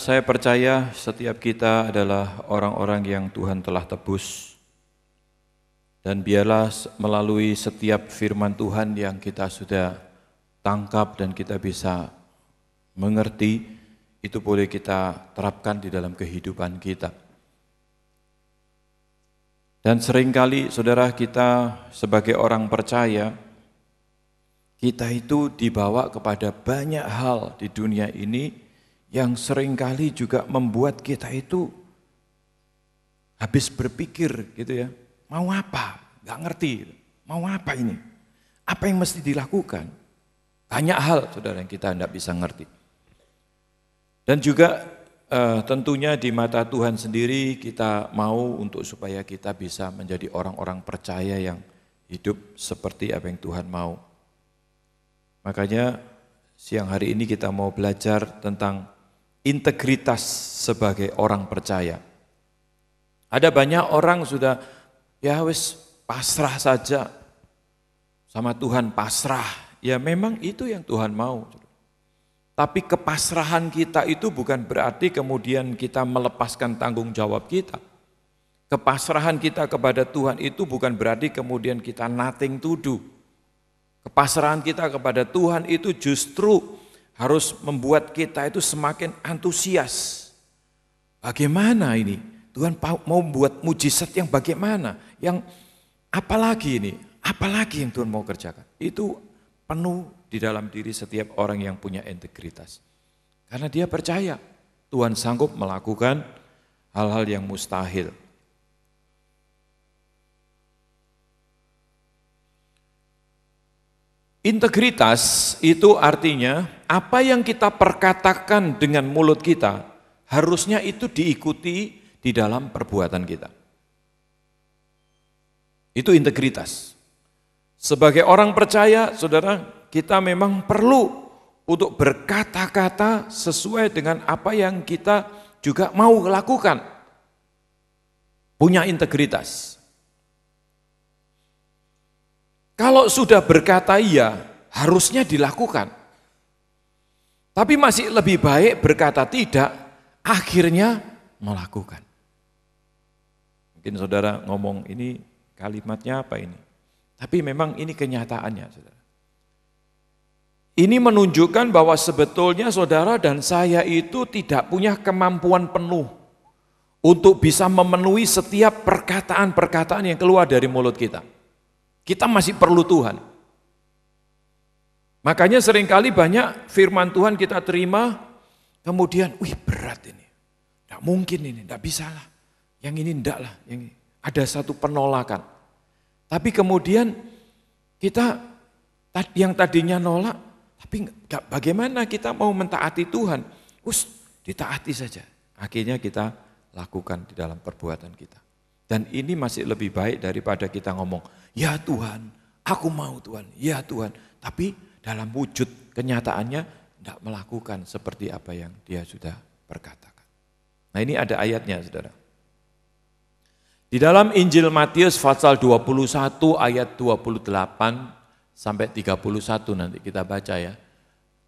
saya percaya setiap kita adalah orang-orang yang Tuhan telah tebus. Dan biarlah melalui setiap firman Tuhan yang kita sudah tangkap dan kita bisa mengerti, itu boleh kita terapkan di dalam kehidupan kita. Dan seringkali saudara kita sebagai orang percaya, kita itu dibawa kepada banyak hal di dunia ini yang seringkali juga membuat kita itu habis berpikir gitu ya. Mau apa? Gak ngerti. Mau apa ini? Apa yang mesti dilakukan? Banyak hal saudara yang kita tidak bisa ngerti. Dan juga eh, tentunya di mata Tuhan sendiri kita mau untuk supaya kita bisa menjadi orang-orang percaya yang hidup seperti apa yang Tuhan mau. Makanya siang hari ini kita mau belajar tentang integritas sebagai orang percaya. Ada banyak orang sudah ya wis pasrah saja sama Tuhan pasrah. Ya memang itu yang Tuhan mau. Tapi kepasrahan kita itu bukan berarti kemudian kita melepaskan tanggung jawab kita. Kepasrahan kita kepada Tuhan itu bukan berarti kemudian kita nothing to do. Kepasrahan kita kepada Tuhan itu justru harus membuat kita itu semakin antusias. Bagaimana ini? Tuhan mau membuat mujizat yang bagaimana? Yang apalagi ini? Apalagi yang Tuhan mau kerjakan? Itu penuh di dalam diri setiap orang yang punya integritas. Karena dia percaya Tuhan sanggup melakukan hal-hal yang mustahil. Integritas itu artinya apa yang kita perkatakan dengan mulut kita harusnya itu diikuti di dalam perbuatan kita. Itu integritas. Sebagai orang percaya, saudara, kita memang perlu untuk berkata-kata sesuai dengan apa yang kita juga mau lakukan. Punya integritas. Kalau sudah berkata iya, harusnya dilakukan. Tapi masih lebih baik berkata tidak, akhirnya melakukan. Mungkin saudara ngomong ini kalimatnya apa ini? Tapi memang ini kenyataannya, saudara. Ini menunjukkan bahwa sebetulnya saudara dan saya itu tidak punya kemampuan penuh untuk bisa memenuhi setiap perkataan-perkataan yang keluar dari mulut kita. Kita masih perlu Tuhan. Makanya seringkali banyak firman Tuhan kita terima, kemudian, wih berat ini. Tidak mungkin ini, tidak bisa lah. Yang ini tidak lah. Yang ini. Ada satu penolakan. Tapi kemudian kita yang tadinya nolak, tapi bagaimana kita mau mentaati Tuhan? Us, ditaati saja. Akhirnya kita lakukan di dalam perbuatan kita. Dan ini masih lebih baik daripada kita ngomong, ya Tuhan, aku mau Tuhan, ya Tuhan. Tapi dalam wujud kenyataannya tidak melakukan seperti apa yang dia sudah perkatakan. Nah ini ada ayatnya saudara. Di dalam Injil Matius pasal 21 ayat 28 sampai 31 nanti kita baca ya.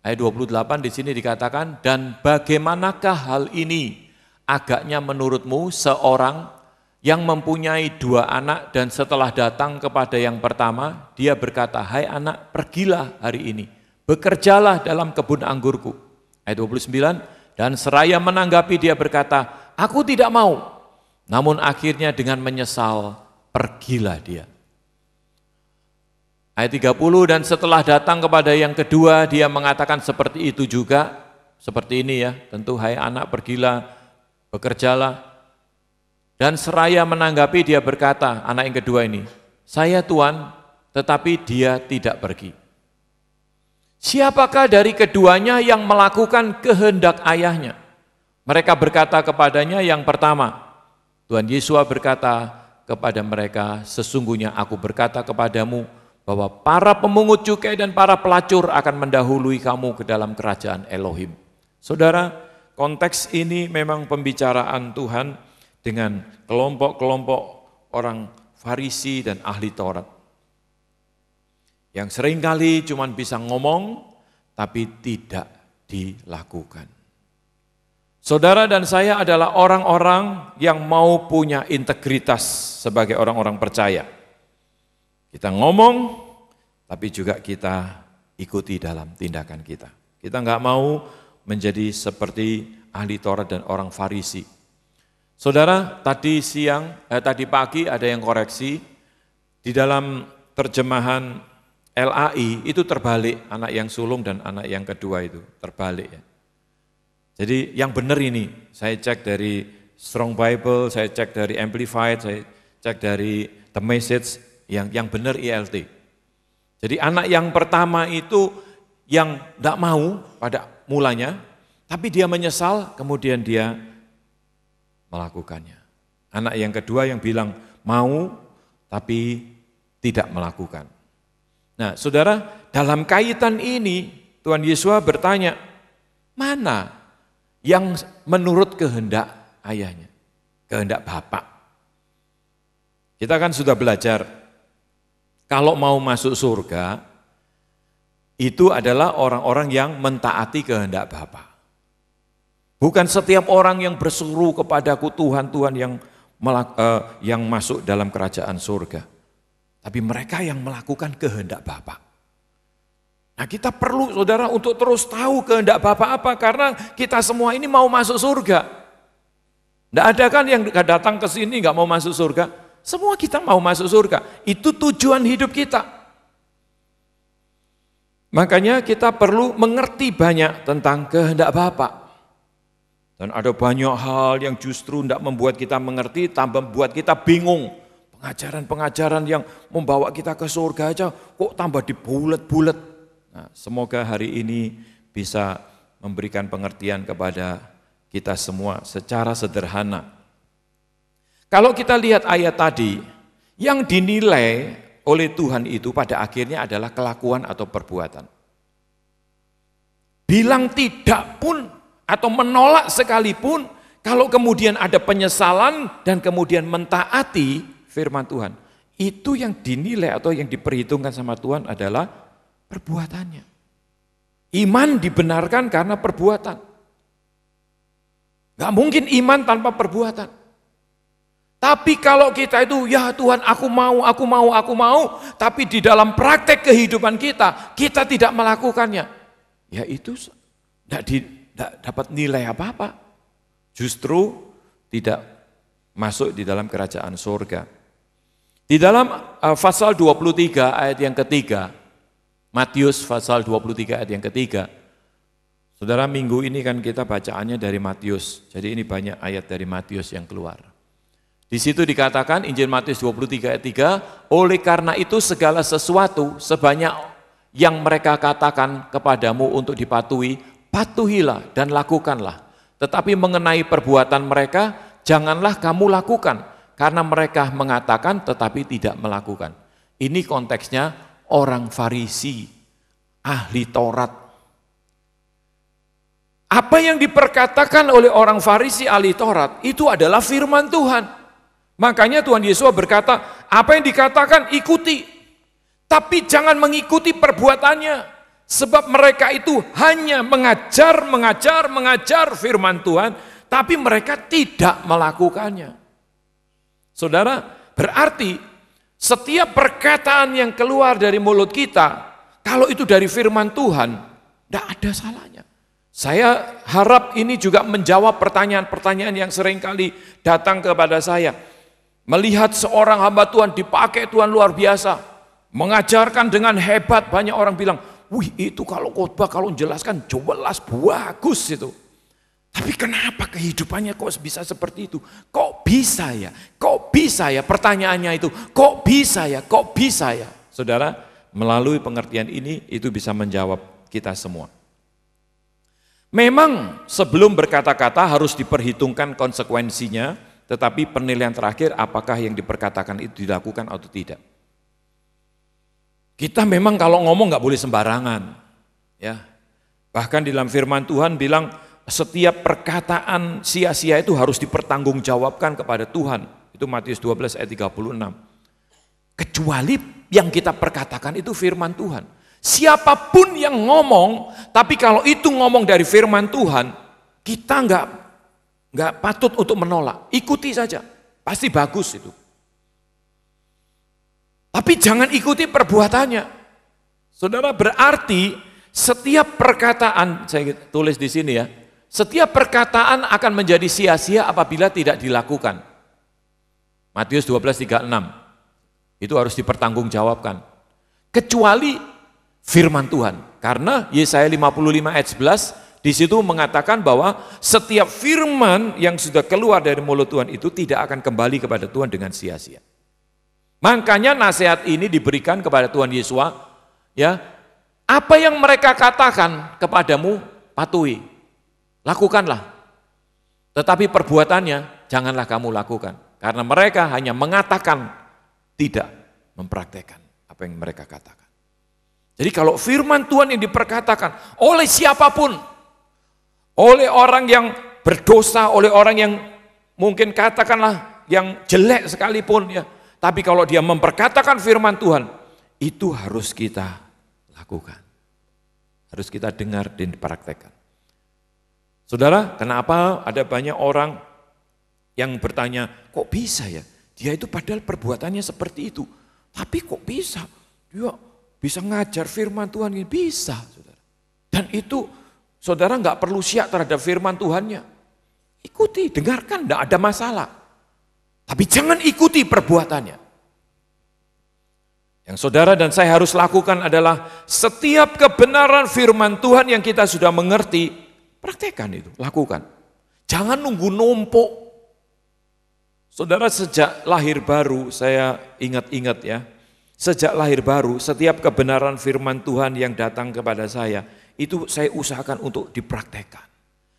Ayat 28 di sini dikatakan, dan bagaimanakah hal ini agaknya menurutmu seorang yang mempunyai dua anak dan setelah datang kepada yang pertama, dia berkata, hai anak, pergilah hari ini, bekerjalah dalam kebun anggurku. Ayat 29, dan seraya menanggapi dia berkata, aku tidak mau. Namun akhirnya dengan menyesal, pergilah dia. Ayat 30, dan setelah datang kepada yang kedua, dia mengatakan seperti itu juga, seperti ini ya, tentu hai anak pergilah, bekerjalah, dan seraya menanggapi dia berkata, anak yang kedua ini, saya Tuhan, tetapi dia tidak pergi. Siapakah dari keduanya yang melakukan kehendak ayahnya? Mereka berkata kepadanya yang pertama, Tuhan Yesus berkata kepada mereka, sesungguhnya aku berkata kepadamu, bahwa para pemungut cukai dan para pelacur akan mendahului kamu ke dalam kerajaan Elohim. Saudara, konteks ini memang pembicaraan Tuhan, dengan kelompok-kelompok orang Farisi dan ahli Taurat. Yang seringkali cuma bisa ngomong, tapi tidak dilakukan. Saudara dan saya adalah orang-orang yang mau punya integritas sebagai orang-orang percaya. Kita ngomong, tapi juga kita ikuti dalam tindakan kita. Kita nggak mau menjadi seperti ahli Taurat dan orang Farisi Saudara, tadi siang, eh, tadi pagi ada yang koreksi, di dalam terjemahan LAI itu terbalik, anak yang sulung dan anak yang kedua itu terbalik ya. Jadi yang benar ini, saya cek dari Strong Bible, saya cek dari Amplified, saya cek dari The Message, yang yang benar ILT. Jadi anak yang pertama itu yang tidak mau pada mulanya, tapi dia menyesal, kemudian dia melakukannya. Anak yang kedua yang bilang mau tapi tidak melakukan. Nah, saudara, dalam kaitan ini Tuhan Yesus bertanya, mana yang menurut kehendak ayahnya, kehendak bapak? Kita kan sudah belajar, kalau mau masuk surga, itu adalah orang-orang yang mentaati kehendak bapak. Bukan setiap orang yang berseru kepadaku Tuhan, Tuhan yang eh, yang masuk dalam kerajaan surga. Tapi mereka yang melakukan kehendak Bapa. Nah kita perlu saudara untuk terus tahu kehendak Bapa apa karena kita semua ini mau masuk surga. Tidak ada kan yang datang ke sini nggak mau masuk surga. Semua kita mau masuk surga. Itu tujuan hidup kita. Makanya kita perlu mengerti banyak tentang kehendak Bapak. Dan ada banyak hal yang justru tidak membuat kita mengerti, tambah membuat kita bingung. Pengajaran-pengajaran yang membawa kita ke surga aja, kok tambah dibulet-bulet. Nah, semoga hari ini bisa memberikan pengertian kepada kita semua secara sederhana. Kalau kita lihat ayat tadi, yang dinilai oleh Tuhan itu pada akhirnya adalah kelakuan atau perbuatan. Bilang tidak pun atau menolak sekalipun, kalau kemudian ada penyesalan dan kemudian mentaati firman Tuhan, itu yang dinilai atau yang diperhitungkan sama Tuhan adalah perbuatannya. Iman dibenarkan karena perbuatan. Gak mungkin iman tanpa perbuatan. Tapi kalau kita itu, ya Tuhan aku mau, aku mau, aku mau, tapi di dalam praktek kehidupan kita, kita tidak melakukannya. Ya itu tidak tidak dapat nilai apa-apa. Justru tidak masuk di dalam kerajaan surga. Di dalam uh, pasal 23 ayat yang ketiga, Matius pasal 23 ayat yang ketiga, Saudara minggu ini kan kita bacaannya dari Matius, jadi ini banyak ayat dari Matius yang keluar. Di situ dikatakan Injil Matius 23 ayat 3, oleh karena itu segala sesuatu sebanyak yang mereka katakan kepadamu untuk dipatuhi, patuhilah dan lakukanlah. Tetapi mengenai perbuatan mereka, janganlah kamu lakukan, karena mereka mengatakan tetapi tidak melakukan. Ini konteksnya orang Farisi, ahli Taurat. Apa yang diperkatakan oleh orang Farisi ahli Taurat itu adalah firman Tuhan. Makanya Tuhan Yesus berkata, apa yang dikatakan ikuti, tapi jangan mengikuti perbuatannya. Sebab mereka itu hanya mengajar, mengajar, mengajar firman Tuhan, tapi mereka tidak melakukannya. Saudara, berarti setiap perkataan yang keluar dari mulut kita, kalau itu dari firman Tuhan, tidak ada salahnya. Saya harap ini juga menjawab pertanyaan-pertanyaan yang seringkali datang kepada saya. Melihat seorang hamba Tuhan dipakai Tuhan luar biasa, mengajarkan dengan hebat, banyak orang bilang, Wih itu kalau khotbah kalau menjelaskan jelas bagus itu. Tapi kenapa kehidupannya kok bisa seperti itu? Kok bisa ya? Kok bisa ya? Pertanyaannya itu, kok bisa ya? Kok bisa ya? Saudara, melalui pengertian ini itu bisa menjawab kita semua. Memang sebelum berkata-kata harus diperhitungkan konsekuensinya, tetapi penilaian terakhir apakah yang diperkatakan itu dilakukan atau tidak. Kita memang kalau ngomong nggak boleh sembarangan. ya. Bahkan di dalam firman Tuhan bilang setiap perkataan sia-sia itu harus dipertanggungjawabkan kepada Tuhan. Itu Matius 12 ayat 36. Kecuali yang kita perkatakan itu firman Tuhan. Siapapun yang ngomong, tapi kalau itu ngomong dari firman Tuhan, kita nggak nggak patut untuk menolak. Ikuti saja, pasti bagus itu. Tapi jangan ikuti perbuatannya. Saudara berarti setiap perkataan, saya tulis di sini ya, setiap perkataan akan menjadi sia-sia apabila tidak dilakukan. Matius 12:36. Itu harus dipertanggungjawabkan. Kecuali firman Tuhan. Karena Yesaya 55 ayat 11 di situ mengatakan bahwa setiap firman yang sudah keluar dari mulut Tuhan itu tidak akan kembali kepada Tuhan dengan sia-sia. Makanya nasihat ini diberikan kepada Tuhan Yesus, ya. Apa yang mereka katakan kepadamu, patuhi. Lakukanlah. Tetapi perbuatannya janganlah kamu lakukan karena mereka hanya mengatakan tidak mempraktekkan apa yang mereka katakan. Jadi kalau firman Tuhan yang diperkatakan oleh siapapun, oleh orang yang berdosa, oleh orang yang mungkin katakanlah yang jelek sekalipun ya, tapi kalau dia memperkatakan firman Tuhan, itu harus kita lakukan. Harus kita dengar dan dipraktekkan. Saudara, kenapa ada banyak orang yang bertanya, kok bisa ya? Dia itu padahal perbuatannya seperti itu. Tapi kok bisa? Dia bisa ngajar firman Tuhan ini bisa, saudara. Dan itu saudara nggak perlu siap terhadap firman Tuhannya. Ikuti, dengarkan, tidak ada masalah. Tapi jangan ikuti perbuatannya. Yang saudara dan saya harus lakukan adalah setiap kebenaran firman Tuhan yang kita sudah mengerti, praktekkan itu, lakukan. Jangan nunggu numpuk. Saudara sejak lahir baru, saya ingat-ingat ya, sejak lahir baru setiap kebenaran firman Tuhan yang datang kepada saya, itu saya usahakan untuk dipraktekkan.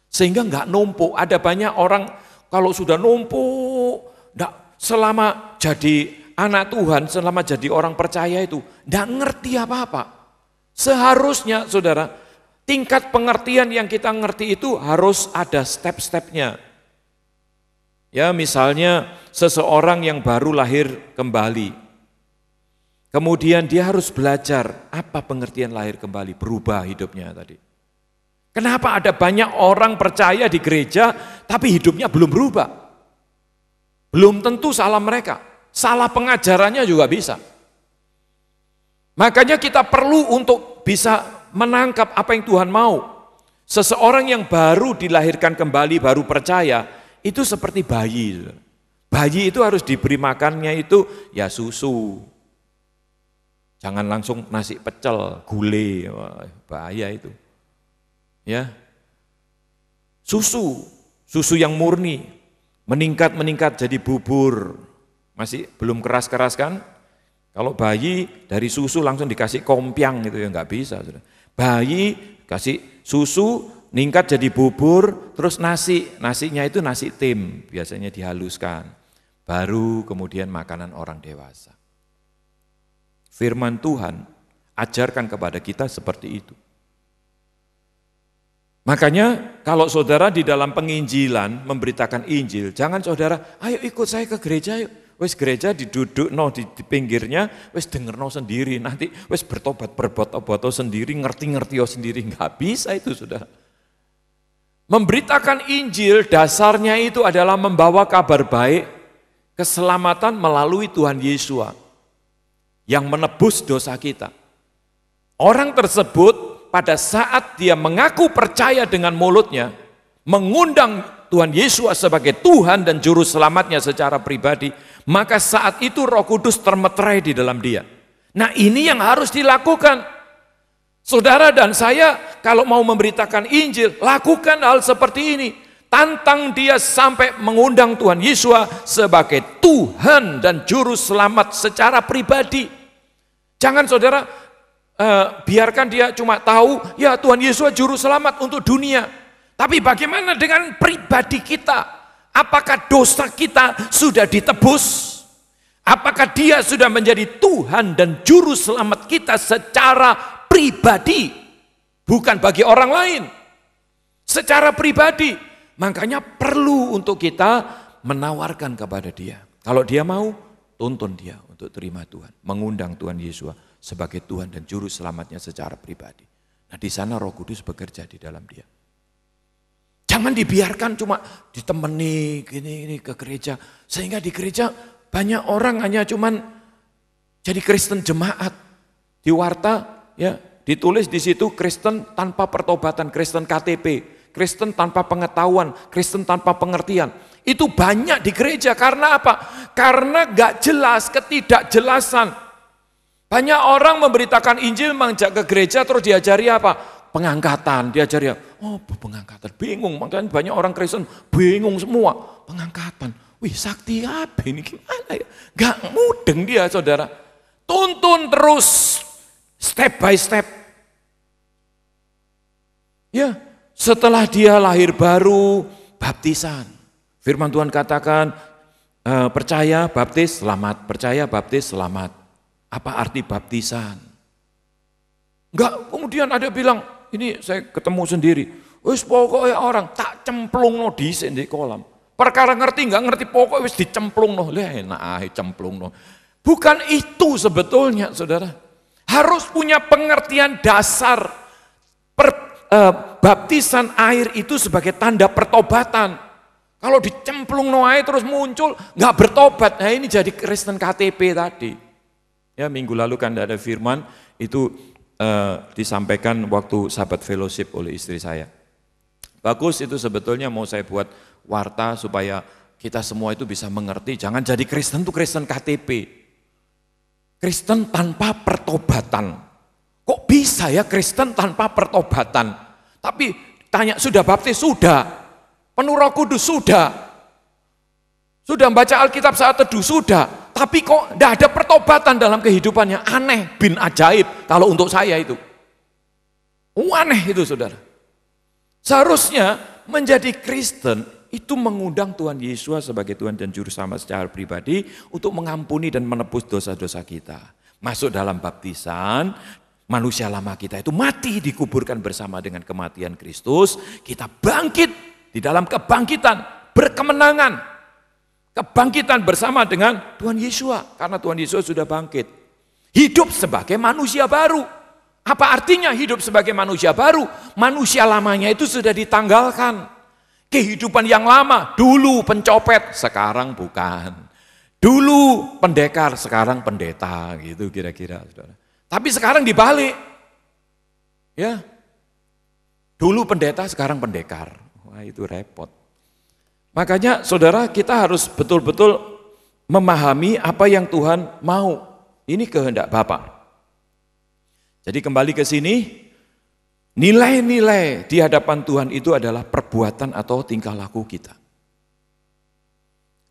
Sehingga nggak numpuk, ada banyak orang kalau sudah numpuk, Nggak, selama jadi anak Tuhan, selama jadi orang percaya itu, tidak ngerti apa-apa. Seharusnya saudara, tingkat pengertian yang kita ngerti itu harus ada step-stepnya. Ya misalnya seseorang yang baru lahir kembali, Kemudian dia harus belajar apa pengertian lahir kembali, berubah hidupnya tadi. Kenapa ada banyak orang percaya di gereja tapi hidupnya belum berubah? Belum tentu salah mereka, salah pengajarannya juga bisa. Makanya kita perlu untuk bisa menangkap apa yang Tuhan mau. Seseorang yang baru dilahirkan kembali, baru percaya, itu seperti bayi. Bayi itu harus diberi makannya itu ya susu. Jangan langsung nasi pecel, gulai, bahaya itu. Ya. Susu, susu yang murni, meningkat-meningkat jadi bubur. Masih belum keras-keras kan? Kalau bayi dari susu langsung dikasih kompiang gitu ya nggak bisa. Bayi kasih susu ningkat jadi bubur, terus nasi, nasinya itu nasi tim, biasanya dihaluskan. Baru kemudian makanan orang dewasa. Firman Tuhan ajarkan kepada kita seperti itu. Makanya kalau saudara di dalam penginjilan memberitakan Injil, jangan saudara, ayo ikut saya ke gereja yuk. Wes gereja diduduk no di, di pinggirnya, wes denger no sendiri. Nanti wes bertobat berbot-obot sendiri, ngerti-ngerti oh sendiri nggak bisa itu sudah. Memberitakan Injil dasarnya itu adalah membawa kabar baik keselamatan melalui Tuhan Yesus yang menebus dosa kita. Orang tersebut pada saat dia mengaku percaya dengan mulutnya, mengundang Tuhan Yesus sebagai Tuhan dan Juru Selamatnya secara pribadi, maka saat itu roh kudus termeterai di dalam dia. Nah ini yang harus dilakukan. Saudara dan saya kalau mau memberitakan Injil, lakukan hal seperti ini. Tantang dia sampai mengundang Tuhan Yesus sebagai Tuhan dan Juru Selamat secara pribadi. Jangan saudara Uh, biarkan dia cuma tahu, ya Tuhan Yesus juru selamat untuk dunia. Tapi bagaimana dengan pribadi kita? Apakah dosa kita sudah ditebus? Apakah dia sudah menjadi Tuhan dan juru selamat kita secara pribadi? Bukan bagi orang lain. Secara pribadi. Makanya perlu untuk kita menawarkan kepada dia. Kalau dia mau, tuntun dia untuk terima Tuhan. Mengundang Tuhan Yesus sebagai Tuhan dan Juru Selamatnya secara pribadi. Nah di sana roh kudus bekerja di dalam dia. Jangan dibiarkan cuma ditemani gini, gini ke gereja. Sehingga di gereja banyak orang hanya cuman jadi Kristen jemaat. Di warta ya ditulis di situ Kristen tanpa pertobatan, Kristen KTP, Kristen tanpa pengetahuan, Kristen tanpa pengertian. Itu banyak di gereja karena apa? Karena gak jelas, ketidakjelasan. Banyak orang memberitakan Injil, mengajak ke gereja, terus diajari apa? Pengangkatan, diajari apa? Oh pengangkatan, bingung. Makanya banyak orang Kristen bingung semua. Pengangkatan, wih sakti apa ini gimana ya? Gak mudeng dia saudara. Tuntun terus, step by step. Ya, setelah dia lahir baru, baptisan. Firman Tuhan katakan, eh, percaya, baptis, selamat. Percaya, baptis, selamat. Apa arti baptisan? Enggak, kemudian ada bilang, ini saya ketemu sendiri. Wis pokoknya orang tak cemplung no di di kolam. Perkara ngerti nggak ngerti pokoknya wis dicemplung no. Lih, enak ah cemplung no. Bukan itu sebetulnya saudara. Harus punya pengertian dasar per, e, baptisan air itu sebagai tanda pertobatan. Kalau dicemplung no air terus muncul nggak bertobat. Nah ini jadi Kristen KTP tadi. Ya minggu lalu kan ada firman itu eh, disampaikan waktu sahabat fellowship oleh istri saya. Bagus itu sebetulnya mau saya buat warta supaya kita semua itu bisa mengerti. Jangan jadi Kristen tuh Kristen KTP. Kristen tanpa pertobatan. Kok bisa ya Kristen tanpa pertobatan? Tapi tanya sudah baptis? Sudah. Penuh roh kudus? Sudah. Sudah membaca Alkitab saat teduh? Sudah tapi kok tidak ada pertobatan dalam kehidupannya. Aneh, bin ajaib kalau untuk saya itu. Oh, aneh itu saudara. Seharusnya menjadi Kristen itu mengundang Tuhan Yesus sebagai Tuhan dan Juru Selamat secara pribadi untuk mengampuni dan menebus dosa-dosa kita. Masuk dalam baptisan, manusia lama kita itu mati dikuburkan bersama dengan kematian Kristus, kita bangkit di dalam kebangkitan, berkemenangan, Kebangkitan bersama dengan Tuhan Yesus karena Tuhan Yesus sudah bangkit. Hidup sebagai manusia baru. Apa artinya hidup sebagai manusia baru? Manusia lamanya itu sudah ditanggalkan. Kehidupan yang lama, dulu pencopet, sekarang bukan. Dulu pendekar, sekarang pendeta, gitu kira-kira. Tapi sekarang dibalik. Ya. Dulu pendeta, sekarang pendekar. Wah, itu repot. Makanya saudara kita harus betul-betul memahami apa yang Tuhan mau. Ini kehendak Bapa. Jadi kembali ke sini, nilai-nilai di hadapan Tuhan itu adalah perbuatan atau tingkah laku kita.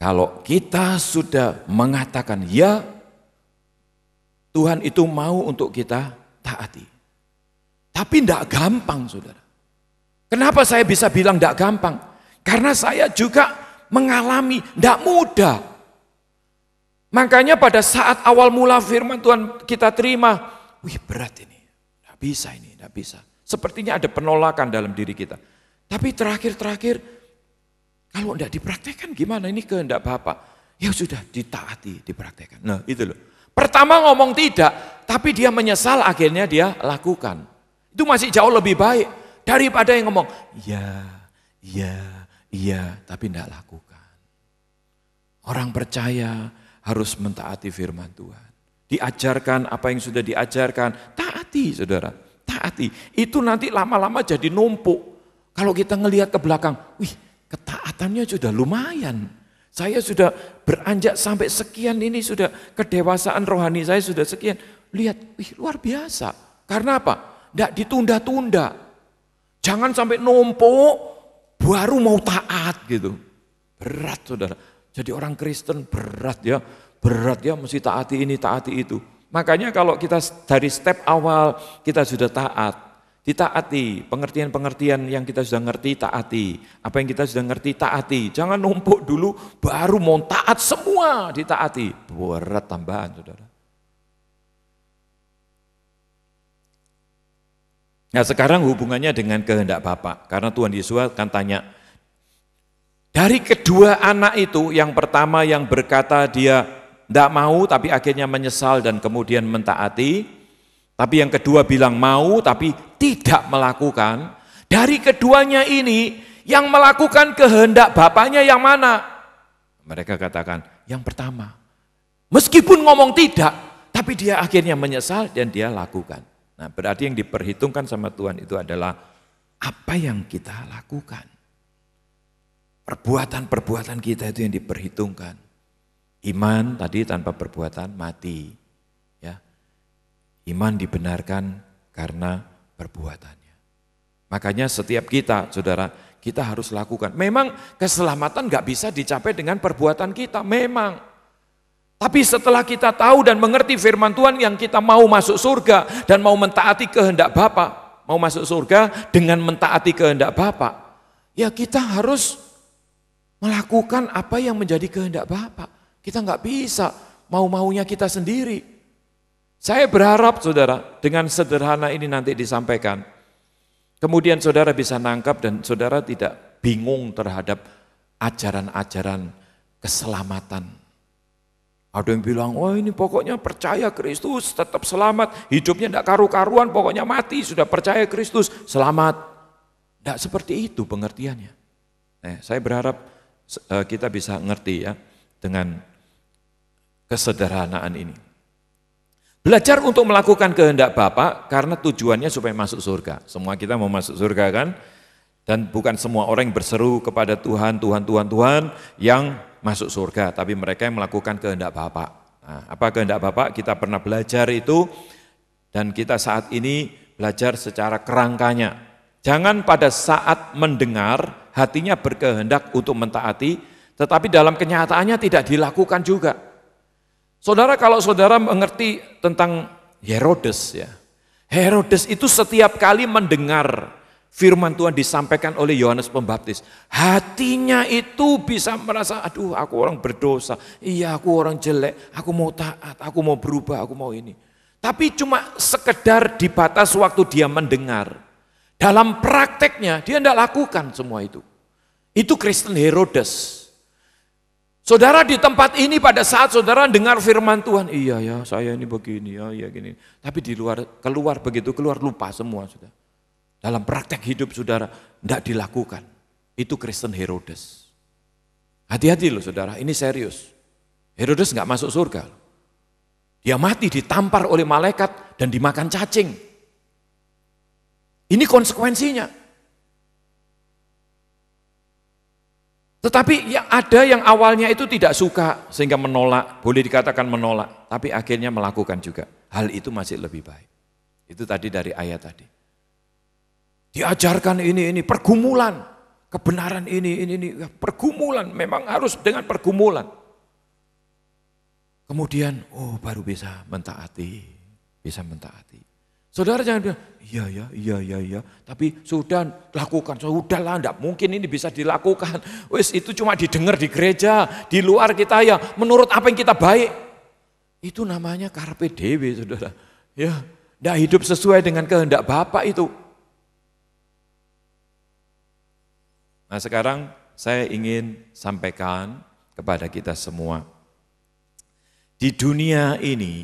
Kalau kita sudah mengatakan ya, Tuhan itu mau untuk kita taati. Tapi tidak gampang saudara. Kenapa saya bisa bilang tidak gampang? Karena saya juga mengalami, tidak mudah. Makanya pada saat awal mula firman Tuhan kita terima, wih berat ini, tidak bisa ini, tidak bisa. Sepertinya ada penolakan dalam diri kita. Tapi terakhir-terakhir, kalau tidak dipraktekkan gimana ini kehendak Bapak? Ya sudah ditaati, dipraktekkan. Nah itu loh. Pertama ngomong tidak, tapi dia menyesal akhirnya dia lakukan. Itu masih jauh lebih baik daripada yang ngomong, ya, ya, iya tapi tidak lakukan. Orang percaya harus mentaati firman Tuhan. Diajarkan apa yang sudah diajarkan, taati saudara, taati. Itu nanti lama-lama jadi numpuk. Kalau kita ngelihat ke belakang, wih ketaatannya sudah lumayan. Saya sudah beranjak sampai sekian ini sudah kedewasaan rohani saya sudah sekian. Lihat, wih luar biasa. Karena apa? Tidak ditunda-tunda. Jangan sampai numpuk, baru mau taat gitu. Berat saudara. Jadi orang Kristen berat ya, berat ya mesti taati ini, taati itu. Makanya kalau kita dari step awal kita sudah taat, ditaati, pengertian-pengertian yang kita sudah ngerti taati, apa yang kita sudah ngerti taati. Jangan numpuk dulu baru mau taat semua ditaati. Berat tambahan saudara. Nah sekarang hubungannya dengan kehendak Bapak, karena Tuhan Yesus akan tanya, dari kedua anak itu, yang pertama yang berkata dia tidak mau tapi akhirnya menyesal dan kemudian mentaati, tapi yang kedua bilang mau tapi tidak melakukan, dari keduanya ini yang melakukan kehendak Bapaknya yang mana? Mereka katakan, yang pertama. Meskipun ngomong tidak, tapi dia akhirnya menyesal dan dia lakukan. Nah, berarti yang diperhitungkan sama Tuhan itu adalah apa yang kita lakukan. Perbuatan-perbuatan kita itu yang diperhitungkan. Iman tadi tanpa perbuatan mati. Ya. Iman dibenarkan karena perbuatannya. Makanya setiap kita, saudara, kita harus lakukan. Memang keselamatan nggak bisa dicapai dengan perbuatan kita, memang. Tapi setelah kita tahu dan mengerti firman Tuhan yang kita mau masuk surga dan mau mentaati kehendak Bapa, mau masuk surga dengan mentaati kehendak Bapa, ya kita harus melakukan apa yang menjadi kehendak Bapa. Kita nggak bisa mau-maunya kita sendiri. Saya berharap saudara dengan sederhana ini nanti disampaikan. Kemudian saudara bisa nangkap dan saudara tidak bingung terhadap ajaran-ajaran keselamatan ada yang bilang, oh, ini pokoknya percaya Kristus tetap selamat, hidupnya tidak karu-karuan, pokoknya mati, sudah percaya Kristus, selamat. Tidak seperti itu pengertiannya. Eh, saya berharap eh, kita bisa ngerti ya dengan kesederhanaan ini. Belajar untuk melakukan kehendak Bapa karena tujuannya supaya masuk surga. Semua kita mau masuk surga kan? Dan bukan semua orang yang berseru kepada Tuhan, Tuhan, Tuhan, Tuhan yang masuk surga, tapi mereka yang melakukan kehendak Bapak. Nah, apa kehendak Bapak? Kita pernah belajar itu dan kita saat ini belajar secara kerangkanya. Jangan pada saat mendengar hatinya berkehendak untuk mentaati, tetapi dalam kenyataannya tidak dilakukan juga. Saudara kalau saudara mengerti tentang Herodes ya. Herodes itu setiap kali mendengar firman Tuhan disampaikan oleh Yohanes Pembaptis. Hatinya itu bisa merasa, aduh aku orang berdosa, iya aku orang jelek, aku mau taat, aku mau berubah, aku mau ini. Tapi cuma sekedar dibatas waktu dia mendengar. Dalam prakteknya dia tidak lakukan semua itu. Itu Kristen Herodes. Saudara di tempat ini pada saat saudara dengar firman Tuhan, iya ya saya ini begini, ya, ya gini. Tapi di luar keluar begitu keluar lupa semua sudah. Dalam praktek hidup saudara, tidak dilakukan. Itu Kristen Herodes. Hati-hati loh saudara, ini serius. Herodes nggak masuk surga. Dia mati ditampar oleh malaikat dan dimakan cacing. Ini konsekuensinya. Tetapi ya ada yang awalnya itu tidak suka sehingga menolak, boleh dikatakan menolak, tapi akhirnya melakukan juga. Hal itu masih lebih baik. Itu tadi dari ayat tadi. Diajarkan ini, ini, pergumulan. Kebenaran ini, ini, ini. Ya, pergumulan, memang harus dengan pergumulan. Kemudian, oh baru bisa mentaati. Bisa mentaati. Saudara jangan bilang, iya, ya, iya, iya, iya, iya. Tapi sudah lakukan, sudahlah, enggak mungkin ini bisa dilakukan. Wes itu cuma didengar di gereja, di luar kita ya, menurut apa yang kita baik. Itu namanya karpe dewi, saudara. Ya, enggak hidup sesuai dengan kehendak Bapak itu. Nah sekarang saya ingin sampaikan kepada kita semua. Di dunia ini,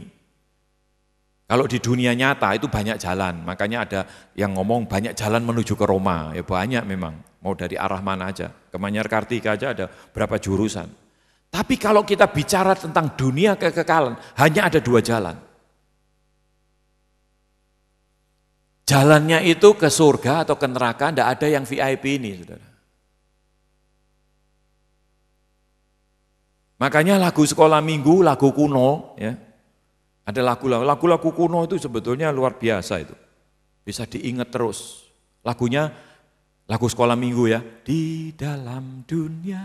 kalau di dunia nyata itu banyak jalan, makanya ada yang ngomong banyak jalan menuju ke Roma, ya banyak memang, mau dari arah mana aja, ke Manyar Kartika aja ada berapa jurusan. Tapi kalau kita bicara tentang dunia kekekalan, hanya ada dua jalan. Jalannya itu ke surga atau ke neraka, tidak ada yang VIP ini, saudara. Makanya lagu sekolah minggu, lagu kuno, ya. Ada lagu-lagu, lagu-lagu kuno itu sebetulnya luar biasa itu. Bisa diingat terus. Lagunya, lagu sekolah minggu ya. Di dalam dunia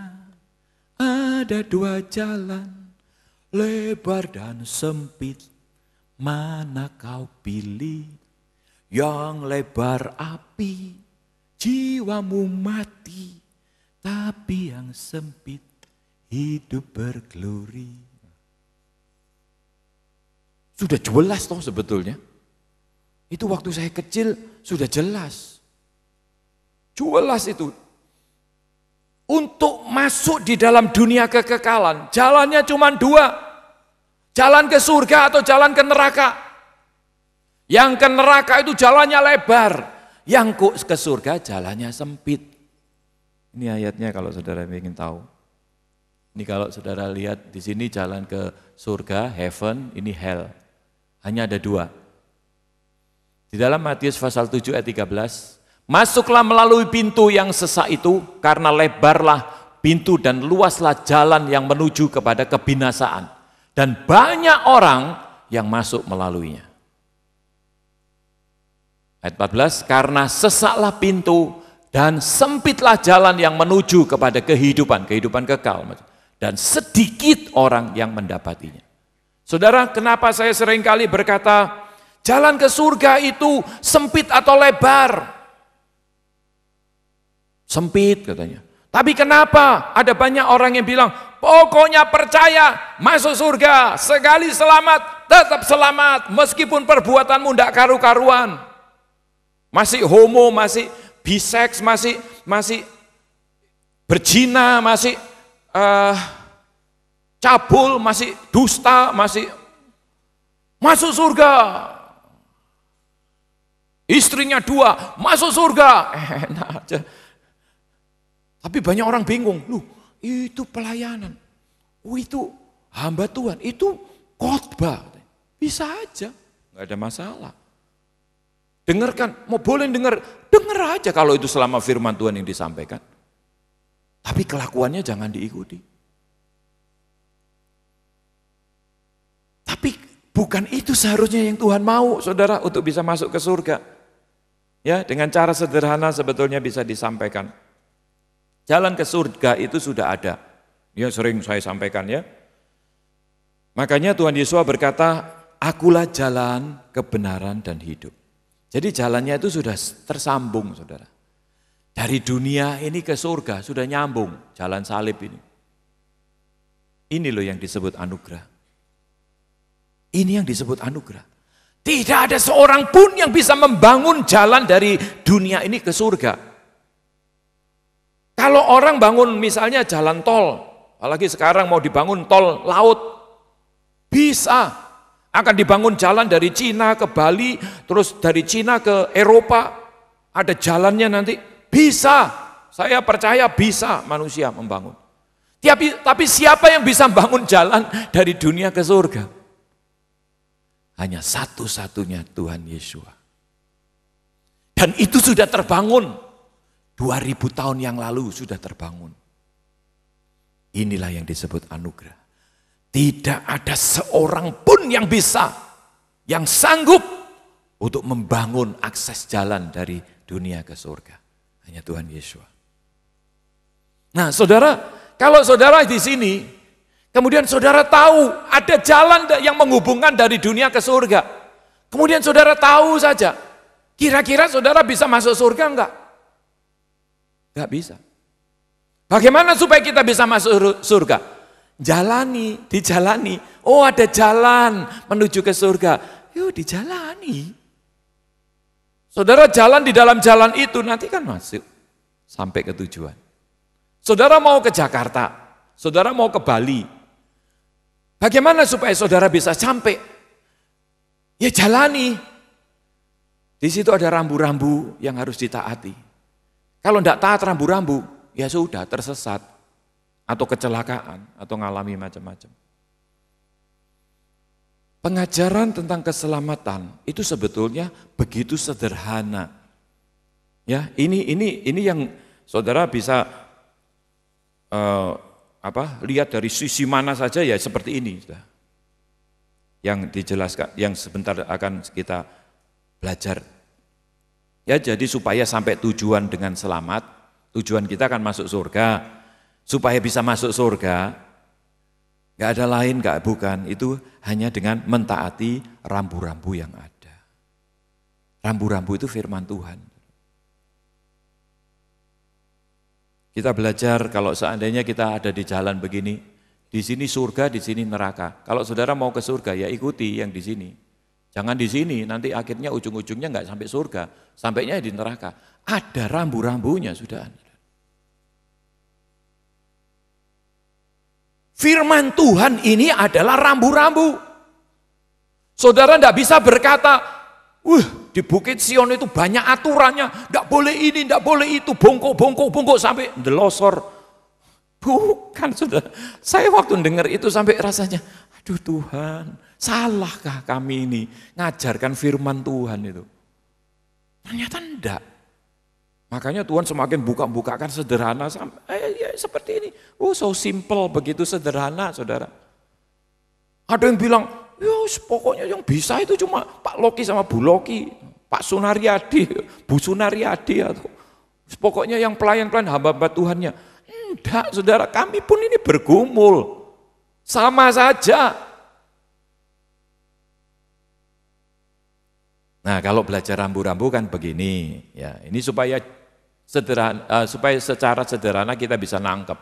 ada dua jalan, lebar dan sempit. Mana kau pilih? Yang lebar api, jiwamu mati, tapi yang sempit hidup berglory. Sudah jelas toh sebetulnya. Itu waktu saya kecil sudah jelas. Jelas itu. Untuk masuk di dalam dunia kekekalan, jalannya cuma dua. Jalan ke surga atau jalan ke neraka. Yang ke neraka itu jalannya lebar, yang ke surga jalannya sempit. Ini ayatnya kalau saudara ingin tahu. Ini kalau saudara lihat di sini jalan ke surga, heaven, ini hell. Hanya ada dua. Di dalam Matius pasal 7 ayat 13, Masuklah melalui pintu yang sesak itu, karena lebarlah pintu dan luaslah jalan yang menuju kepada kebinasaan. Dan banyak orang yang masuk melaluinya. Ayat 14, karena sesaklah pintu dan sempitlah jalan yang menuju kepada kehidupan, kehidupan kekal dan sedikit orang yang mendapatinya. Saudara, kenapa saya sering kali berkata, jalan ke surga itu sempit atau lebar? Sempit katanya. Tapi kenapa ada banyak orang yang bilang, pokoknya percaya masuk surga, sekali selamat, tetap selamat, meskipun perbuatanmu tidak karu-karuan. Masih homo, masih biseks, masih masih berjina, masih uh, cabul, masih dusta, masih masuk surga. Istrinya dua, masuk surga. Enak aja. Tapi banyak orang bingung, lu itu pelayanan, oh, itu hamba Tuhan, itu khotbah. Bisa aja, Gak ada masalah. Dengarkan, mau boleh dengar, dengar aja kalau itu selama firman Tuhan yang disampaikan. Tapi kelakuannya jangan diikuti. Tapi bukan itu seharusnya yang Tuhan mau, saudara, untuk bisa masuk ke surga. Ya, dengan cara sederhana sebetulnya bisa disampaikan. Jalan ke surga itu sudah ada. Ya, sering saya sampaikan ya. Makanya Tuhan Yesus berkata, akulah jalan kebenaran dan hidup. Jadi jalannya itu sudah tersambung, saudara. Dari dunia ini ke surga sudah nyambung jalan salib ini. Ini loh yang disebut anugerah. Ini yang disebut anugerah. Tidak ada seorang pun yang bisa membangun jalan dari dunia ini ke surga. Kalau orang bangun misalnya jalan tol, apalagi sekarang mau dibangun tol laut, bisa. Akan dibangun jalan dari Cina ke Bali, terus dari Cina ke Eropa, ada jalannya nanti. Bisa, saya percaya bisa manusia membangun. Tapi, tapi siapa yang bisa bangun jalan dari dunia ke surga? Hanya satu-satunya Tuhan Yesus. Dan itu sudah terbangun. 2000 tahun yang lalu sudah terbangun. Inilah yang disebut anugerah. Tidak ada seorang pun yang bisa, yang sanggup untuk membangun akses jalan dari dunia ke surga. Hanya Tuhan Yesus. Nah, saudara, kalau saudara di sini, kemudian saudara tahu ada jalan yang menghubungkan dari dunia ke surga. Kemudian saudara tahu saja, kira-kira saudara bisa masuk surga enggak? Enggak bisa. Bagaimana supaya kita bisa masuk surga? Jalani, dijalani. Oh ada jalan menuju ke surga. Yuk dijalani. Saudara jalan di dalam jalan itu nanti kan masuk sampai ke tujuan. Saudara mau ke Jakarta, saudara mau ke Bali. Bagaimana supaya saudara bisa sampai? Ya jalani. Di situ ada rambu-rambu yang harus ditaati. Kalau tidak taat rambu-rambu, ya sudah tersesat atau kecelakaan atau ngalami macam-macam pengajaran tentang keselamatan itu sebetulnya begitu sederhana. Ya, ini ini ini yang saudara bisa uh, apa? lihat dari sisi mana saja ya seperti ini, sudah. Yang dijelaskan yang sebentar akan kita belajar. Ya, jadi supaya sampai tujuan dengan selamat, tujuan kita akan masuk surga. Supaya bisa masuk surga, Gak ada lain, gak bukan. Itu hanya dengan mentaati rambu-rambu yang ada. Rambu-rambu itu firman Tuhan. Kita belajar kalau seandainya kita ada di jalan begini, di sini surga, di sini neraka. Kalau saudara mau ke surga, ya ikuti yang di sini. Jangan di sini, nanti akhirnya ujung-ujungnya nggak sampai surga, sampainya di neraka. Ada rambu-rambunya, sudah. Firman Tuhan ini adalah rambu-rambu. Saudara tidak bisa berkata, Wah, di Bukit Sion itu banyak aturannya. Tidak boleh ini, tidak boleh itu. Bongkok, bongkok, bongkok sampai delosor. Bukan, saudara. Saya waktu dengar itu sampai rasanya, aduh Tuhan, salahkah kami ini ngajarkan firman Tuhan itu? Ternyata enggak. Makanya Tuhan semakin buka-bukakan sederhana, eh, ya, seperti ini. Oh, so simple, begitu sederhana, saudara. Ada yang bilang, ya pokoknya yang bisa itu cuma Pak Loki sama Bu Loki, Pak Sunaryadi, Bu Sunaryadi, atau pokoknya yang pelayan-pelayan hamba-hamba Tuhannya. Enggak, saudara, kami pun ini bergumul. Sama saja, Nah, kalau belajar rambu-rambu kan begini, ya. Ini supaya sederhana eh, supaya secara sederhana kita bisa nangkep.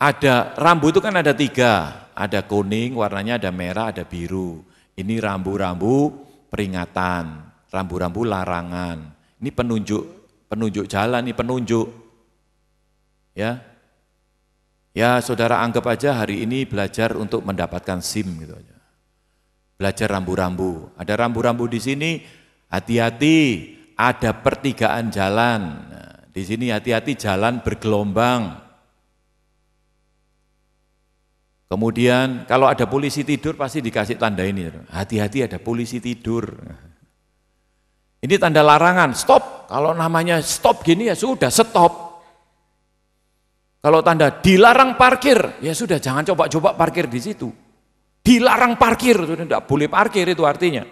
Ada rambu itu kan ada tiga, ada kuning, warnanya ada merah, ada biru. Ini rambu-rambu peringatan, rambu-rambu larangan. Ini penunjuk penunjuk jalan, ini penunjuk. Ya. Ya, Saudara anggap aja hari ini belajar untuk mendapatkan SIM gitu aja belajar rambu-rambu. Ada rambu-rambu di sini, hati-hati, ada pertigaan jalan. Nah, di sini hati-hati jalan bergelombang. Kemudian kalau ada polisi tidur pasti dikasih tanda ini, hati-hati ada polisi tidur. Ini tanda larangan, stop. Kalau namanya stop gini ya sudah stop. Kalau tanda dilarang parkir, ya sudah jangan coba-coba parkir di situ dilarang parkir, tidak boleh parkir itu artinya.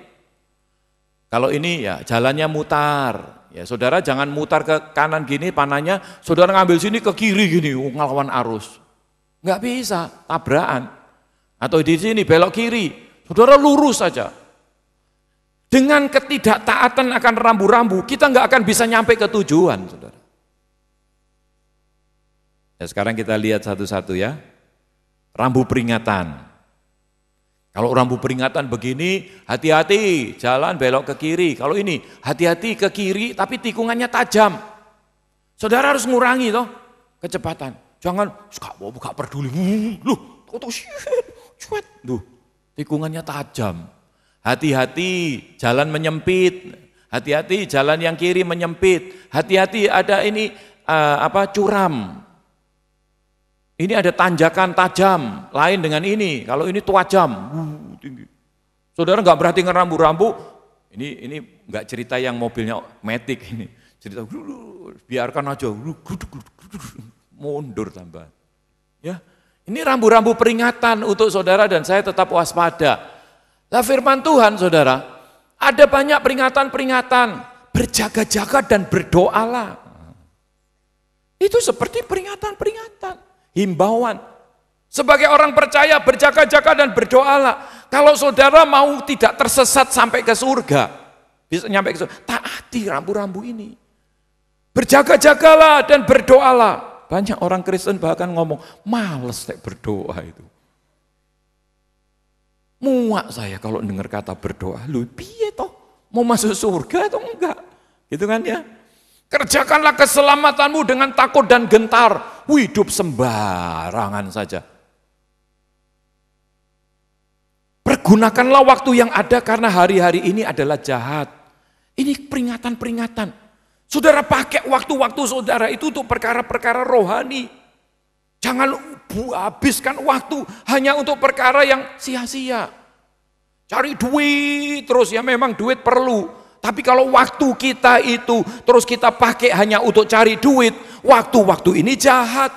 Kalau ini ya jalannya mutar, ya saudara jangan mutar ke kanan gini panahnya, saudara ngambil sini ke kiri gini, uh, ngelawan arus. Nggak bisa, tabrakan. Atau di sini belok kiri, saudara lurus saja. Dengan ketidaktaatan akan rambu-rambu, kita nggak akan bisa nyampe ke tujuan, saudara. Ya, sekarang kita lihat satu-satu ya. Rambu peringatan. Kalau rambu peringatan begini, hati-hati, jalan belok ke kiri. Kalau ini, hati-hati ke kiri, tapi tikungannya tajam. Saudara harus ngurangi toh kecepatan. Jangan, suka mau buka peduli, loh, tuh, cuet, tikungannya tajam. Hati-hati, jalan menyempit. Hati-hati, jalan yang kiri menyempit. Hati-hati, ada ini uh, apa curam. Ini ada tanjakan tajam, lain dengan ini. Kalau ini tajam, hmm, tinggi. Saudara nggak berarti ngerambu-rambu. Ini ini nggak cerita yang mobilnya metik ini. Cerita biarkan aja mundur tambah. Ya, ini rambu-rambu peringatan untuk saudara dan saya tetap waspada. Lah firman Tuhan saudara, ada banyak peringatan-peringatan, berjaga-jaga dan berdoalah. Itu seperti peringatan-peringatan himbauan. Sebagai orang percaya berjaga-jaga dan berdoalah. Kalau saudara mau tidak tersesat sampai ke surga, bisa nyampe ke surga, taati rambu-rambu ini. Berjaga-jagalah dan berdoalah. Banyak orang Kristen bahkan ngomong, males deh berdoa itu. Muak saya kalau dengar kata berdoa. Lu piye toh? Mau masuk surga atau enggak? Gitu kan ya? Kerjakanlah keselamatanmu dengan takut dan gentar hidup sembarangan saja. Pergunakanlah waktu yang ada karena hari-hari ini adalah jahat. Ini peringatan-peringatan. Saudara pakai waktu-waktu saudara itu untuk perkara-perkara rohani. Jangan habiskan waktu hanya untuk perkara yang sia-sia. Cari duit terus ya memang duit perlu. Tapi kalau waktu kita itu terus kita pakai hanya untuk cari duit, waktu-waktu ini jahat.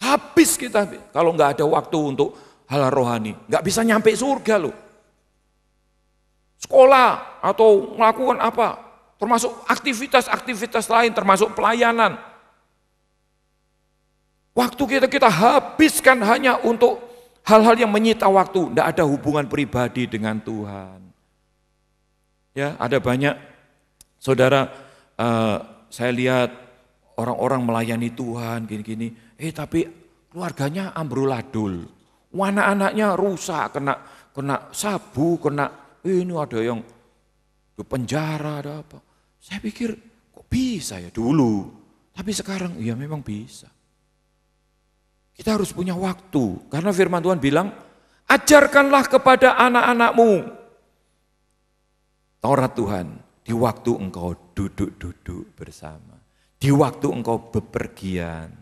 Habis kita kalau nggak ada waktu untuk hal rohani, nggak bisa nyampe surga loh. Sekolah atau melakukan apa, termasuk aktivitas-aktivitas lain, termasuk pelayanan. Waktu kita kita habiskan hanya untuk hal-hal yang menyita waktu, tidak ada hubungan pribadi dengan Tuhan. Ya, ada banyak saudara uh, saya lihat orang-orang melayani Tuhan gini-gini. Eh tapi keluarganya ambruladul, Anak-anaknya rusak, kena kena sabu, kena eh, ini ada yang di penjara ada apa. Saya pikir kok bisa ya dulu. Tapi sekarang ya memang bisa. Kita harus punya waktu karena firman Tuhan bilang, "Ajarkanlah kepada anak-anakmu Taurat Tuhan, di waktu engkau duduk-duduk bersama, di waktu engkau bepergian,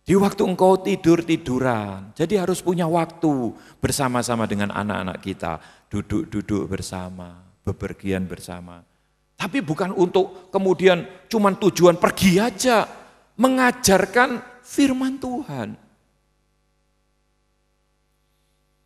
di waktu engkau tidur-tiduran. Jadi harus punya waktu bersama-sama dengan anak-anak kita, duduk-duduk bersama, bepergian bersama. Tapi bukan untuk kemudian cuman tujuan pergi aja, mengajarkan firman Tuhan.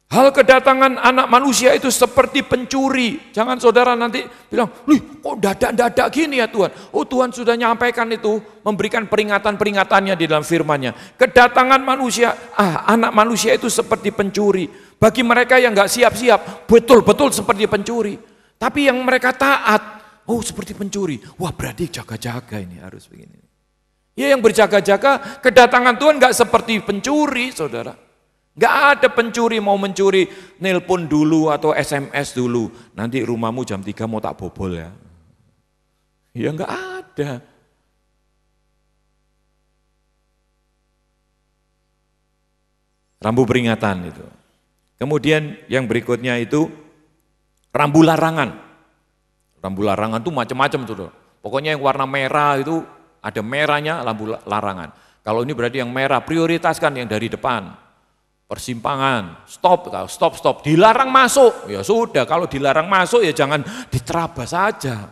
Hal kedatangan anak manusia itu seperti pencuri. Jangan saudara nanti bilang, Lih, kok dadak-dadak gini ya Tuhan? Oh Tuhan sudah nyampaikan itu, memberikan peringatan-peringatannya di dalam firmannya. Kedatangan manusia, ah anak manusia itu seperti pencuri. Bagi mereka yang nggak siap-siap, betul-betul seperti pencuri. Tapi yang mereka taat, oh seperti pencuri. Wah berarti jaga-jaga ini harus begini. Ya yang berjaga-jaga, kedatangan Tuhan nggak seperti pencuri saudara. Gak ada pencuri mau mencuri, nelpon dulu atau SMS dulu. Nanti rumahmu jam 3 mau tak bobol ya. Ya gak ada. Rambu peringatan itu. Kemudian yang berikutnya itu rambu larangan. Rambu larangan itu macam-macam tuh. Pokoknya yang warna merah itu ada merahnya rambu larangan. Kalau ini berarti yang merah, prioritaskan yang dari depan persimpangan, stop, stop, stop, dilarang masuk, ya sudah, kalau dilarang masuk ya jangan diterabas saja.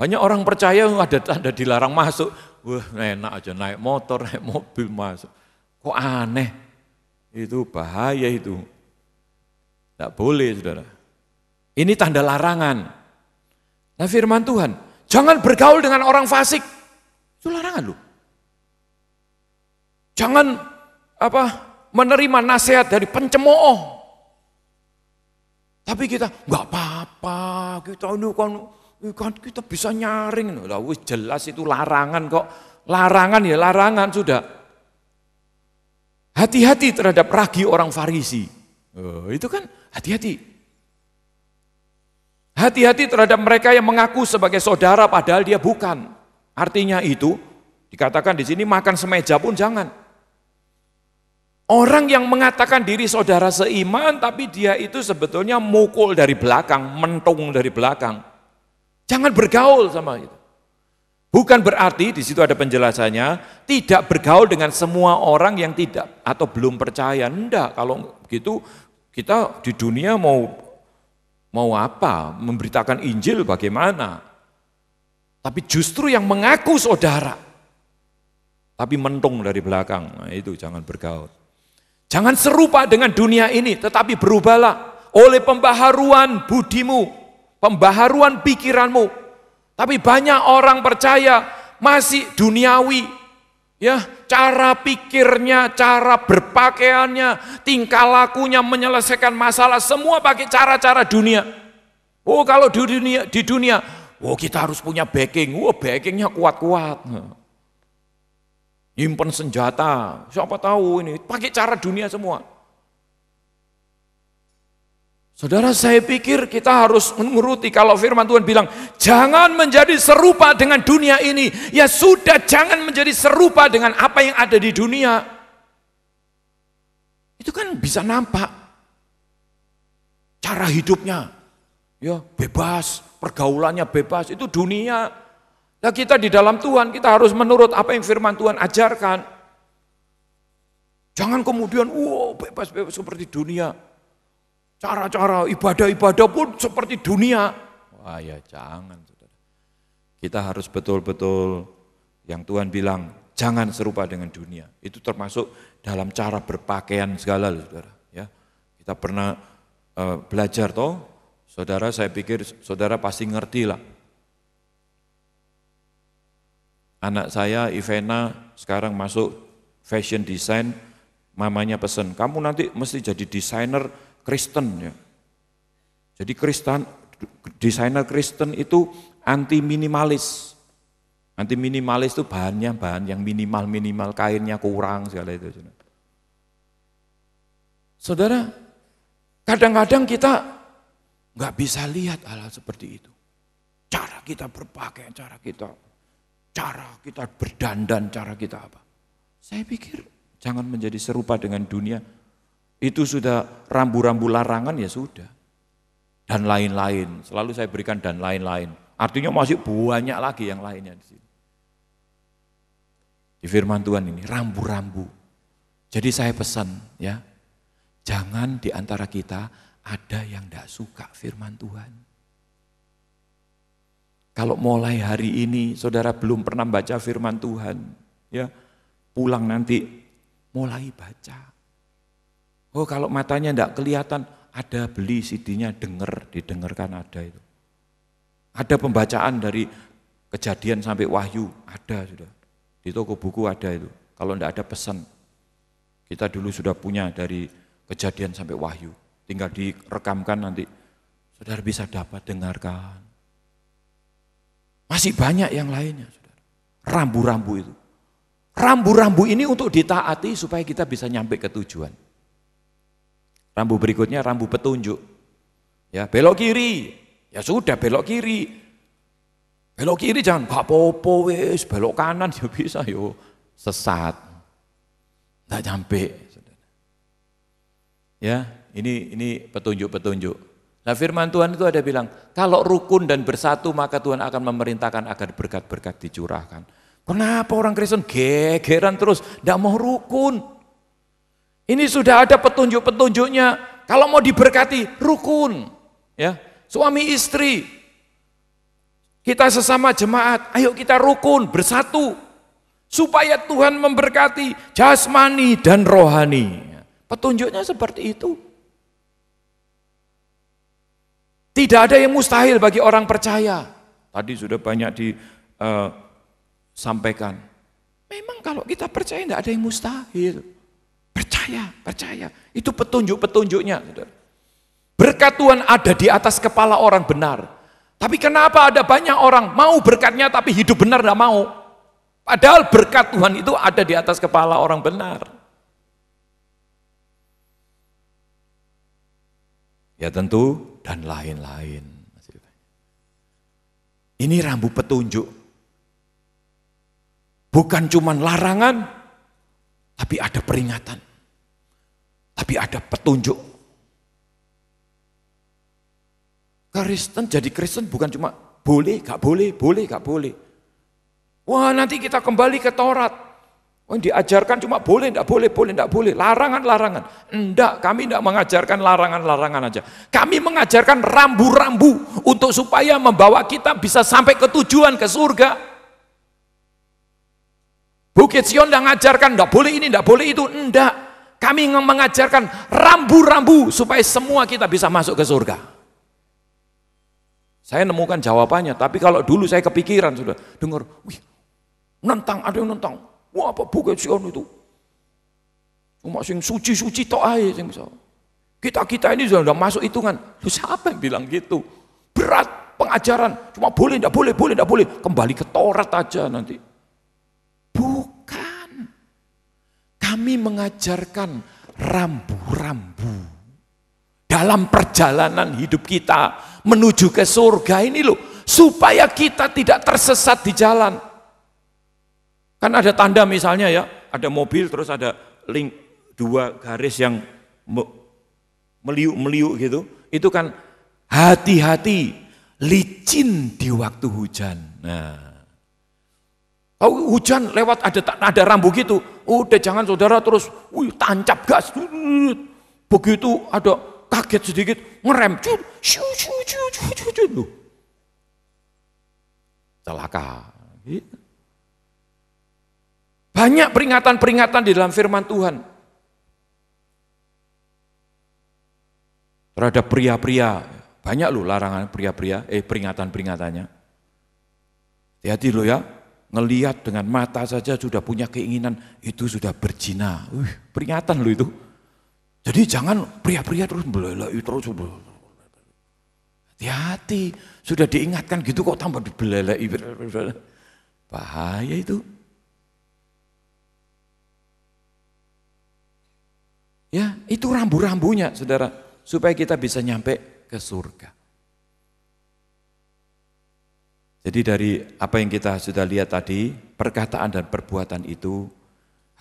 Banyak orang percaya ada tanda dilarang masuk, wah enak aja naik motor, naik mobil masuk, kok aneh, itu bahaya itu, tidak boleh saudara. Ini tanda larangan. Nah firman Tuhan, jangan bergaul dengan orang fasik, itu larangan loh. Jangan apa menerima nasihat dari pencemooh. Tapi kita nggak apa-apa, kita ini kan, kan kita bisa nyaring. Lah, jelas itu larangan kok. Larangan ya larangan sudah. Hati-hati terhadap ragi orang Farisi. Oh, itu kan hati-hati. Hati-hati terhadap mereka yang mengaku sebagai saudara padahal dia bukan. Artinya itu dikatakan di sini makan semeja pun jangan. Orang yang mengatakan diri saudara seiman tapi dia itu sebetulnya mukul dari belakang, mentung dari belakang. Jangan bergaul sama itu. Bukan berarti di situ ada penjelasannya tidak bergaul dengan semua orang yang tidak atau belum percaya. Enggak, kalau begitu kita di dunia mau mau apa? Memberitakan Injil bagaimana? Tapi justru yang mengaku saudara tapi mentung dari belakang. Nah, itu jangan bergaul. Jangan serupa dengan dunia ini, tetapi berubahlah oleh pembaharuan budimu, pembaharuan pikiranmu. Tapi banyak orang percaya masih duniawi. Ya, cara pikirnya, cara berpakaiannya, tingkah lakunya menyelesaikan masalah semua pakai cara-cara dunia. Oh, kalau di dunia di dunia, oh kita harus punya backing. Oh, backingnya kuat-kuat nyimpen senjata, siapa tahu ini, pakai cara dunia semua. Saudara saya pikir kita harus menuruti kalau firman Tuhan bilang jangan menjadi serupa dengan dunia ini. Ya sudah jangan menjadi serupa dengan apa yang ada di dunia. Itu kan bisa nampak cara hidupnya. Ya, bebas, pergaulannya bebas, itu dunia. Nah kita di dalam Tuhan, kita harus menurut apa yang firman Tuhan ajarkan. Jangan kemudian, wow bebas-bebas seperti dunia. Cara-cara ibadah-ibadah pun seperti dunia. Wah ya jangan. Kita harus betul-betul yang Tuhan bilang, jangan serupa dengan dunia. Itu termasuk dalam cara berpakaian segala, saudara. Ya, kita pernah uh, belajar toh, saudara. Saya pikir saudara pasti ngerti lah anak saya Ivena sekarang masuk fashion design, mamanya pesen, kamu nanti mesti jadi desainer Kristen ya. Jadi Kristen, desainer Kristen itu anti minimalis. Anti minimalis itu bahannya bahan yang minimal-minimal, kainnya kurang segala itu. Ya. Saudara, kadang-kadang kita nggak bisa lihat hal, hal seperti itu. Cara kita berpakaian, cara kita cara kita berdandan, cara kita apa. Saya pikir jangan menjadi serupa dengan dunia. Itu sudah rambu-rambu larangan ya sudah. Dan lain-lain, selalu saya berikan dan lain-lain. Artinya masih banyak lagi yang lainnya di sini. Di firman Tuhan ini rambu-rambu. Jadi saya pesan ya, jangan di antara kita ada yang tidak suka firman Tuhan. Kalau mulai hari ini saudara belum pernah baca firman Tuhan, ya pulang nanti mulai baca. Oh kalau matanya tidak kelihatan, ada beli CD-nya denger, didengarkan ada itu. Ada pembacaan dari kejadian sampai wahyu, ada sudah. Di toko buku ada itu, kalau tidak ada pesan. Kita dulu sudah punya dari kejadian sampai wahyu, tinggal direkamkan nanti. Saudara bisa dapat dengarkan. Masih banyak yang lainnya. Rambu-rambu itu. Rambu-rambu ini untuk ditaati supaya kita bisa nyampe ke tujuan. Rambu berikutnya rambu petunjuk. Ya, belok kiri. Ya sudah belok kiri. Belok kiri jangan gak popo wis, belok kanan ya bisa yo. Sesat. Enggak nyampe. Ya, ini ini petunjuk-petunjuk. Nah firman Tuhan itu ada bilang, kalau rukun dan bersatu maka Tuhan akan memerintahkan agar berkat-berkat dicurahkan. Kenapa orang Kristen gegeran terus, tidak mau rukun? Ini sudah ada petunjuk-petunjuknya. Kalau mau diberkati, rukun. ya Suami istri, kita sesama jemaat, ayo kita rukun, bersatu. Supaya Tuhan memberkati jasmani dan rohani. Petunjuknya seperti itu. Tidak ada yang mustahil bagi orang percaya. Tadi sudah banyak disampaikan. Eh, Memang kalau kita percaya tidak ada yang mustahil. Percaya, percaya. Itu petunjuk-petunjuknya. Berkat Tuhan ada di atas kepala orang benar. Tapi kenapa ada banyak orang mau berkatnya tapi hidup benar tidak mau? Padahal berkat Tuhan itu ada di atas kepala orang benar. Ya tentu dan lain-lain. Ini rambu petunjuk. Bukan cuma larangan, tapi ada peringatan. Tapi ada petunjuk. Kristen jadi Kristen bukan cuma boleh, gak boleh, boleh, gak boleh. Wah nanti kita kembali ke Taurat. Oh, diajarkan cuma boleh, tidak boleh, boleh, tidak boleh. Larangan-larangan. Tidak, kami tidak mengajarkan larangan-larangan aja. Kami mengajarkan rambu-rambu untuk supaya membawa kita bisa sampai ke tujuan, ke surga. Bukit Sion tidak mengajarkan, tidak boleh ini, tidak boleh itu. Tidak, kami mengajarkan rambu-rambu supaya semua kita bisa masuk ke surga. Saya nemukan jawabannya, tapi kalau dulu saya kepikiran sudah dengar, wih, nentang, ada yang nentang, Wah, apa bukan Sion itu? Umat sing suci-suci tok ae sing bisa. Kita-kita ini sudah masuk hitungan. Lu siapa yang bilang gitu? Berat pengajaran. Cuma boleh, tidak boleh, boleh, tidak boleh. Kembali ke Taurat aja nanti. Bukan. Kami mengajarkan rambu-rambu. Dalam perjalanan hidup kita menuju ke surga ini loh. Supaya kita tidak tersesat di jalan. Kan ada tanda misalnya ya, ada mobil terus ada link dua garis yang meliuk-meliuk gitu. Itu kan hati-hati licin di waktu hujan. Nah, Oh, hujan lewat ada ada rambu gitu. Udah jangan saudara terus wih tancap gas. Begitu ada kaget sedikit ngerem. Celaka. Gitu. Banyak peringatan-peringatan di dalam firman Tuhan. Terhadap pria-pria, banyak loh larangan pria-pria, eh peringatan-peringatannya. Hati-hati loh ya, ngeliat dengan mata saja sudah punya keinginan, itu sudah berjina. Uh, peringatan loh itu. Jadi jangan pria-pria terus belelai terus. Hati-hati, sudah diingatkan gitu kok tambah dibelelai. Bahaya itu. Itu rambu-rambunya saudara. Supaya kita bisa nyampe ke surga. Jadi dari apa yang kita sudah lihat tadi, perkataan dan perbuatan itu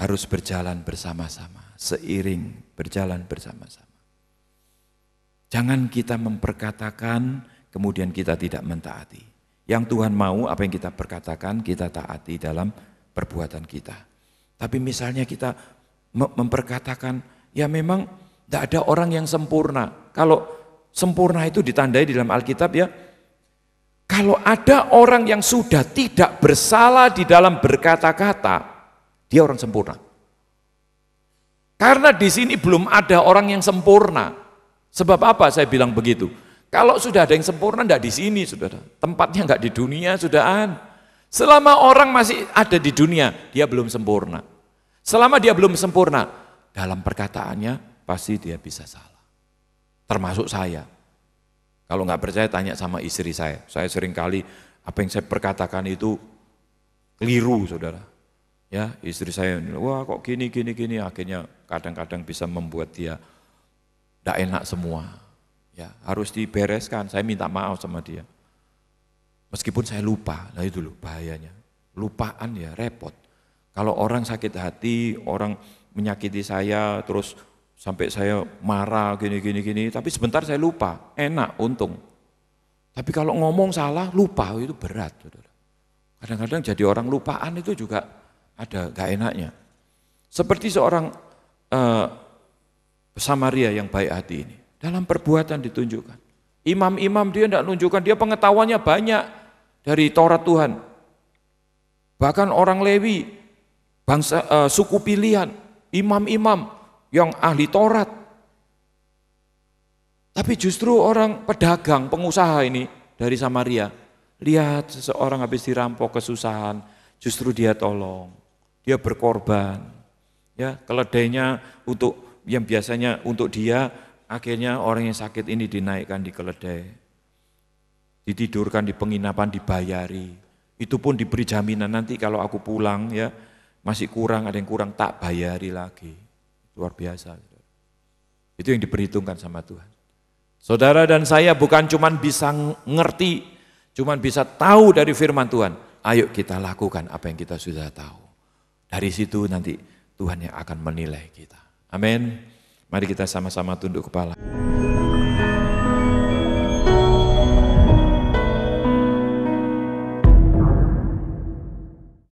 harus berjalan bersama-sama, seiring berjalan bersama-sama. Jangan kita memperkatakan kemudian kita tidak mentaati. Yang Tuhan mau apa yang kita perkatakan kita taati dalam perbuatan kita. Tapi misalnya kita memperkatakan Ya memang tidak ada orang yang sempurna. Kalau sempurna itu ditandai di dalam Alkitab ya, kalau ada orang yang sudah tidak bersalah di dalam berkata-kata, dia orang sempurna. Karena di sini belum ada orang yang sempurna. Sebab apa saya bilang begitu? Kalau sudah ada yang sempurna, tidak di sini, saudara. Tempatnya nggak di dunia, sudahan. Selama orang masih ada di dunia, dia belum sempurna. Selama dia belum sempurna, dalam perkataannya pasti dia bisa salah. Termasuk saya. Kalau nggak percaya tanya sama istri saya. Saya sering kali apa yang saya perkatakan itu keliru saudara. Ya istri saya, wah kok gini, gini, gini. Akhirnya kadang-kadang bisa membuat dia tidak enak semua. Ya, harus dibereskan, saya minta maaf sama dia. Meskipun saya lupa, nah itu loh bahayanya. Lupaan ya repot. Kalau orang sakit hati, orang menyakiti saya, terus sampai saya marah gini gini gini, tapi sebentar saya lupa, enak untung. Tapi kalau ngomong salah, lupa oh, itu berat. Kadang-kadang jadi orang lupaan itu juga ada gak enaknya. Seperti seorang uh, Samaria yang baik hati ini, dalam perbuatan ditunjukkan. Imam-imam dia tidak menunjukkan dia pengetahuannya banyak dari Taurat Tuhan. Bahkan orang Lewi bangsa uh, suku pilihan, imam-imam yang ahli Taurat. Tapi justru orang pedagang, pengusaha ini dari Samaria, lihat seseorang habis dirampok kesusahan, justru dia tolong, dia berkorban. Ya, keledainya untuk yang biasanya untuk dia, akhirnya orang yang sakit ini dinaikkan di keledai. Ditidurkan di penginapan dibayari. Itu pun diberi jaminan nanti kalau aku pulang ya, masih kurang, ada yang kurang, tak bayari lagi. Luar biasa. Itu yang diperhitungkan sama Tuhan. Saudara dan saya bukan cuma bisa ngerti, cuma bisa tahu dari firman Tuhan. Ayo kita lakukan apa yang kita sudah tahu. Dari situ nanti Tuhan yang akan menilai kita. Amin. Mari kita sama-sama tunduk kepala.